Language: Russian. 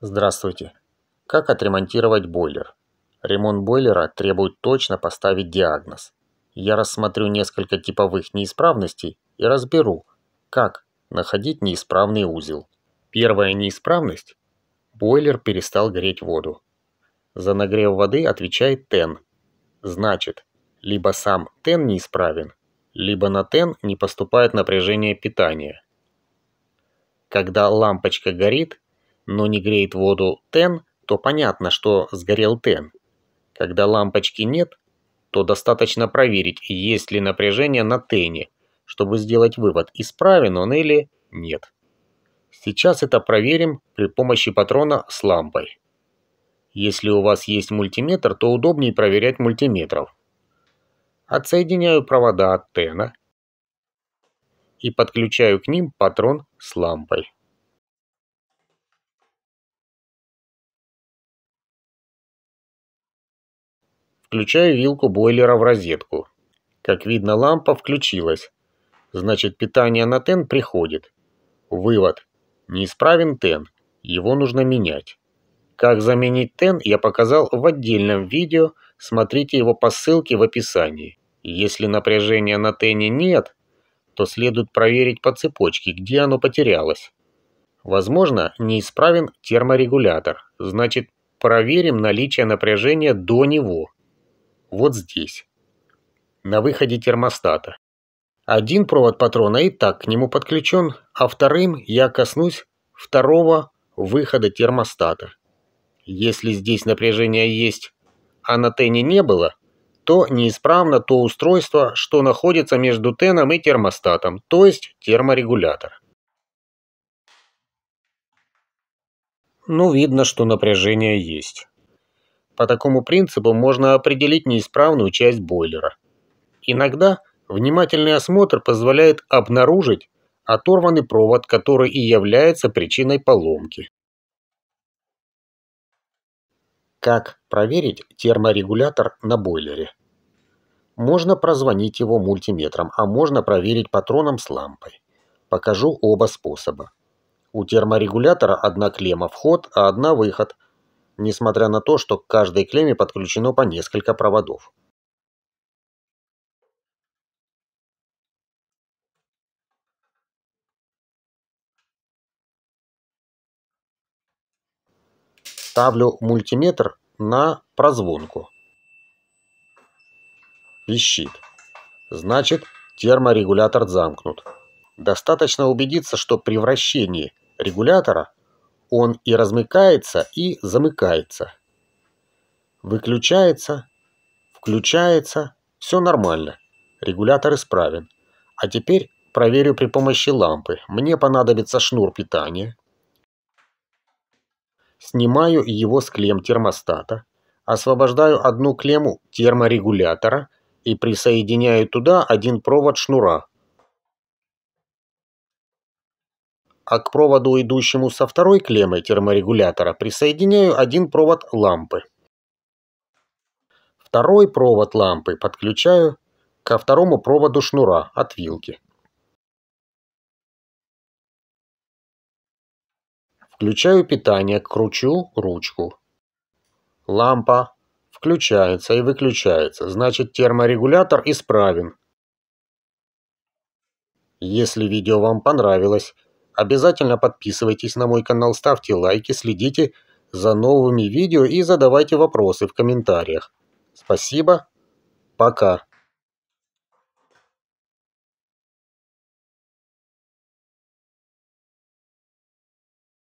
Здравствуйте. Как отремонтировать бойлер? Ремонт бойлера требует точно поставить диагноз. Я рассмотрю несколько типовых неисправностей и разберу, как находить неисправный узел. Первая неисправность – бойлер перестал греть воду. За нагрев воды отвечает ТЭН. Значит, либо сам ТЭН неисправен, либо на ТЭН не поступает напряжение питания. Когда лампочка горит, но не греет воду тэн, то понятно, что сгорел тэн. Когда лампочки нет, то достаточно проверить, есть ли напряжение на Тене, чтобы сделать вывод, исправен он или нет. Сейчас это проверим при помощи патрона с лампой. Если у вас есть мультиметр, то удобнее проверять мультиметров. Отсоединяю провода от Тена и подключаю к ним патрон с лампой. включая вилку бойлера в розетку. Как видно, лампа включилась. Значит, питание на ТЭН приходит. Вывод. Неисправен ТЭН. Его нужно менять. Как заменить ТЭН я показал в отдельном видео, смотрите его по ссылке в описании. Если напряжения на ТЭНе нет, то следует проверить по цепочке, где оно потерялось. Возможно, неисправен терморегулятор, значит проверим наличие напряжения до него вот здесь, на выходе термостата. Один провод патрона и так к нему подключен, а вторым я коснусь второго выхода термостата. Если здесь напряжение есть, а на тене не было, то неисправно то устройство, что находится между теном и термостатом, то есть терморегулятор. Ну, видно, что напряжение есть. По такому принципу можно определить неисправную часть бойлера. Иногда внимательный осмотр позволяет обнаружить оторванный провод, который и является причиной поломки. Как проверить терморегулятор на бойлере? Можно прозвонить его мультиметром, а можно проверить патроном с лампой. Покажу оба способа. У терморегулятора одна клемма вход, а одна выход – несмотря на то, что к каждой клемме подключено по несколько проводов. Ставлю мультиметр на прозвонку. Пищит. Значит, терморегулятор замкнут. Достаточно убедиться, что при вращении регулятора он и размыкается, и замыкается. Выключается, включается, все нормально. Регулятор исправен. А теперь проверю при помощи лампы. Мне понадобится шнур питания. Снимаю его с клем термостата. Освобождаю одну клемму терморегулятора и присоединяю туда один провод шнура, а к проводу, идущему со второй клеммы терморегулятора, присоединяю один провод лампы. Второй провод лампы подключаю ко второму проводу шнура от вилки. Включаю питание, кручу ручку. Лампа включается и выключается, значит терморегулятор исправен. Если видео вам понравилось, Обязательно подписывайтесь на мой канал, ставьте лайки, следите за новыми видео и задавайте вопросы в комментариях. Спасибо. Пока.